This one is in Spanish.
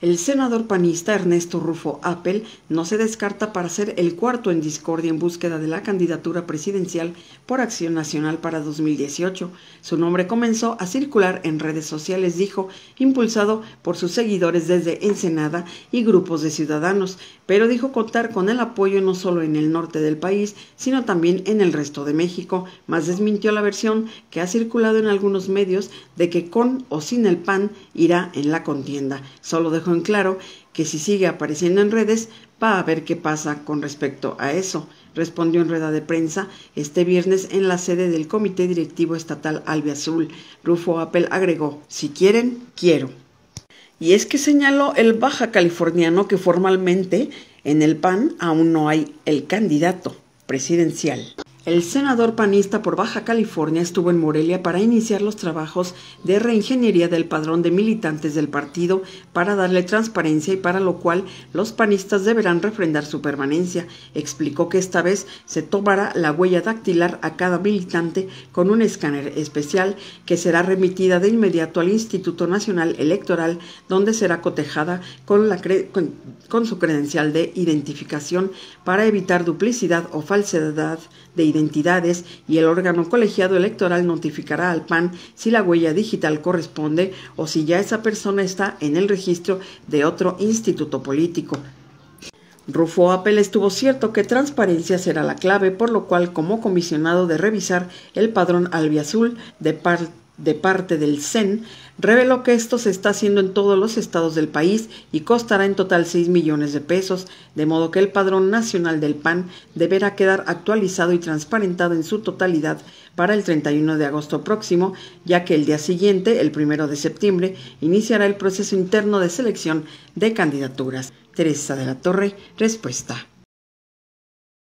El senador panista Ernesto Rufo Apple no se descarta para ser el cuarto en discordia en búsqueda de la candidatura presidencial por Acción Nacional para 2018. Su nombre comenzó a circular en redes sociales, dijo, impulsado por sus seguidores desde Ensenada y grupos de ciudadanos, pero dijo contar con el apoyo no solo en el norte del país, sino también en el resto de México, más desmintió la versión que ha circulado en algunos medios de que con o sin el PAN irá en la contienda. Solo dejó en claro que si sigue apareciendo en redes, va a ver qué pasa con respecto a eso, respondió en rueda de prensa este viernes en la sede del Comité Directivo Estatal Azul. Rufo Appel agregó, si quieren, quiero. Y es que señaló el baja californiano que formalmente en el PAN aún no hay el candidato presidencial. El senador panista por Baja California estuvo en Morelia para iniciar los trabajos de reingeniería del padrón de militantes del partido para darle transparencia y para lo cual los panistas deberán refrendar su permanencia. Explicó que esta vez se tomará la huella dactilar a cada militante con un escáner especial que será remitida de inmediato al Instituto Nacional Electoral donde será cotejada con, su credencial de identificación para evitar duplicidad o falsedad de identificación identidades y el órgano colegiado electoral notificará al PAN si la huella digital corresponde o si ya esa persona está en el registro de otro instituto político. Rufo apple estuvo cierto que transparencia será la clave, por lo cual como comisionado de revisar el padrón albiazul de parte de parte del CEN reveló que esto se está haciendo en todos los estados del país y costará en total 6 millones de pesos, de modo que el padrón nacional del PAN deberá quedar actualizado y transparentado en su totalidad para el 31 de agosto próximo, ya que el día siguiente, el 1 de septiembre, iniciará el proceso interno de selección de candidaturas. Teresa de la Torre, respuesta.